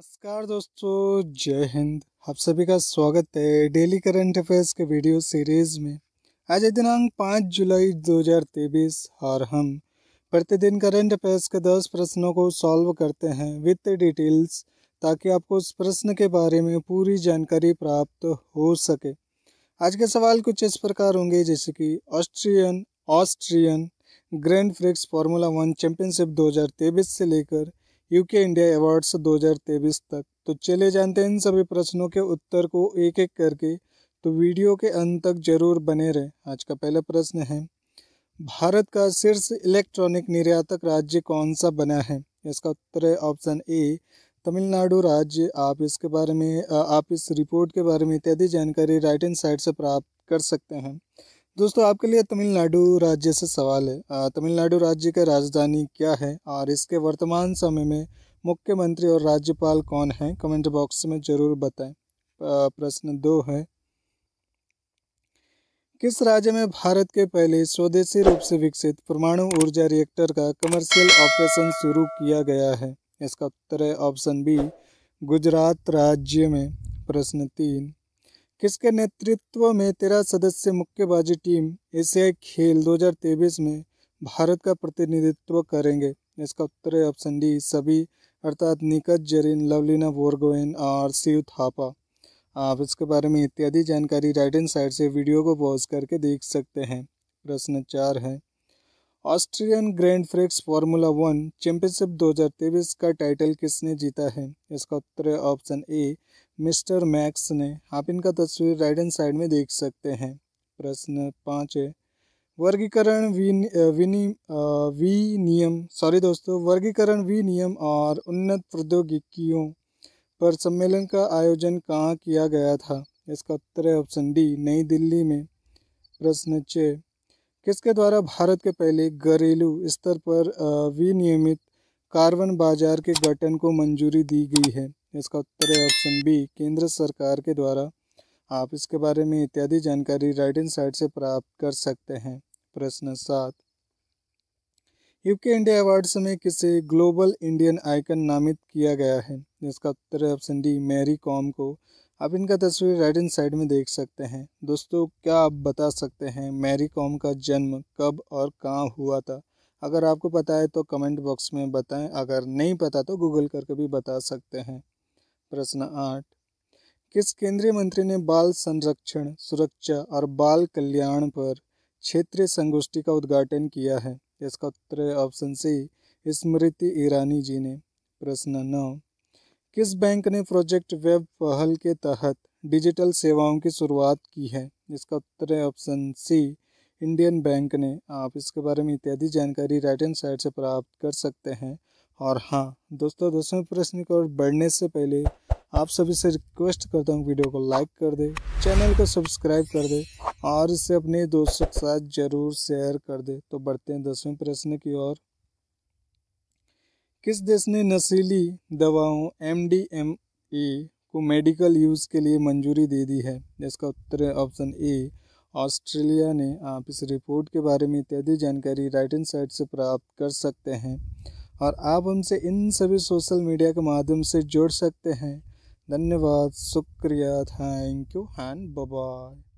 नमस्कार दोस्तों जय हिंद आप सभी का स्वागत है डेली करंट अफेयर्स के वीडियो सीरीज़ में आज है दिनांक 5 जुलाई 2023 और हम प्रतिदिन करंट अफेयर्स के 10 प्रश्नों को सॉल्व करते हैं विथ डिटेल्स ताकि आपको उस प्रश्न के बारे में पूरी जानकारी प्राप्त हो सके आज के सवाल कुछ इस प्रकार होंगे जैसे कि Austrian Austrian Grand Prix Formula One championship 2023 से लेकर यूके इंडिया अवार्ड्स 2023 तक तो चले जानते हैं इन सभी प्रश्नों के उत्तर को एक एक करके तो वीडियो के अंत तक जरूर बने रहें आज का पहला प्रश्न है भारत का शीर्ष इलेक्ट्रॉनिक निर्यातक राज्य कौन सा बना है इसका उत्तर है ऑप्शन ए तमिलनाडु राज्य आप इसके बारे में आप इस रिपोर्ट के बारे में इत्यादि जानकारी राइट एंड साइड से प्राप्त कर सकते हैं दोस्तों आपके लिए तमिलनाडु राज्य से सवाल है तमिलनाडु राज्य की राजधानी क्या है और इसके वर्तमान समय में मुख्यमंत्री और राज्यपाल कौन है कमेंट बॉक्स में ज़रूर बताएं प्रश्न दो है किस राज्य में भारत के पहले स्वदेशी रूप से विकसित परमाणु ऊर्जा रिएक्टर का कमर्शियल ऑपरेशन शुरू किया गया है इसका उत्तर है ऑप्शन बी गुजरात राज्य में प्रश्न तीन किसके नेतृत्व में तेरह सदस्य मुक्केबाजी टीम एशियाई खेल 2023 में भारत का प्रतिनिधित्व करेंगे इसका उत्तर है ऑप्शन डी सभी अर्थात निकट जरीन लवलीना बोरगोइन और शिव थापा आप इसके बारे में इत्यादि जानकारी राइट एंड साइड से वीडियो को पॉज करके देख सकते हैं प्रश्न चार है Austrian Grand Prix Formula One championship 2023 का टाइटल किसने जीता है इसका उत्तर है ऑप्शन ए मिस्टर मैक्स ने आप इनका तस्वीर राइट एंड साइड में देख सकते हैं प्रश्न पाँच है वर्गीकरण विन, विनी वी नियम सॉरी दोस्तों वर्गीकरण वी नियम और उन्नत प्रौद्योगिकियों पर सम्मेलन का आयोजन कहाँ किया गया था इसका उत्तर है ऑप्शन डी नई दिल्ली में प्रश्न छः किसके द्वारा भारत के पहले घरेलू स्तर पर विनियमित कार्बन बाजार के गठन को मंजूरी दी गई है इसका उत्तर है ऑप्शन बी केंद्र सरकार के द्वारा आप इसके बारे में इत्यादि जानकारी राइट इन साइड से प्राप्त कर सकते हैं प्रश्न सात यूके इंडिया अवार्ड्स में किसे ग्लोबल इंडियन आइकन नामित किया गया है इसका उत्तर है ऑप्शन डी मैरी कॉम को आप इनका तस्वीर राइट एंड साइड में देख सकते हैं दोस्तों क्या आप बता सकते हैं मैरी कॉम का जन्म कब और कहाँ हुआ था अगर आपको पता है तो कमेंट बॉक्स में बताएं अगर नहीं पता तो गूगल करके भी बता सकते हैं प्रश्न आठ किस केंद्रीय मंत्री ने बाल संरक्षण सुरक्षा और बाल कल्याण पर क्षेत्रीय संगोष्ठी का उद्घाटन किया है इसका उत्तर ऑप्शन सी स्मृति ईरानी जी ने प्रश्न नौ किस बैंक ने प्रोजेक्ट वेब पहल के तहत डिजिटल सेवाओं की शुरुआत की है इसका उत्तर है ऑप्शन सी इंडियन बैंक ने आप इसके बारे में इत्यादि जानकारी राइट एंड साइड से प्राप्त कर सकते हैं और हाँ दोस्तों दसवें प्रश्न की ओर बढ़ने से पहले आप सभी से रिक्वेस्ट करता हूँ वीडियो को लाइक कर दे चैनल को सब्सक्राइब कर दे और इसे अपने दोस्तों के साथ जरूर शेयर कर दे तो बढ़ते हैं दसवें प्रश्न की ओर किस देश ने नशीली दवाओं एम डी एम ए को मेडिकल यूज़ के लिए मंजूरी दे दी है इसका उत्तर है ऑप्शन ए ऑस्ट्रेलिया ने आप इस रिपोर्ट के बारे में इत्यादि जानकारी राइट एंड साइड से प्राप्त कर सकते हैं और आप हमसे इन सभी सोशल मीडिया के माध्यम से जुड़ सकते हैं धन्यवाद शुक्रिया थैंक यू हैंड बाय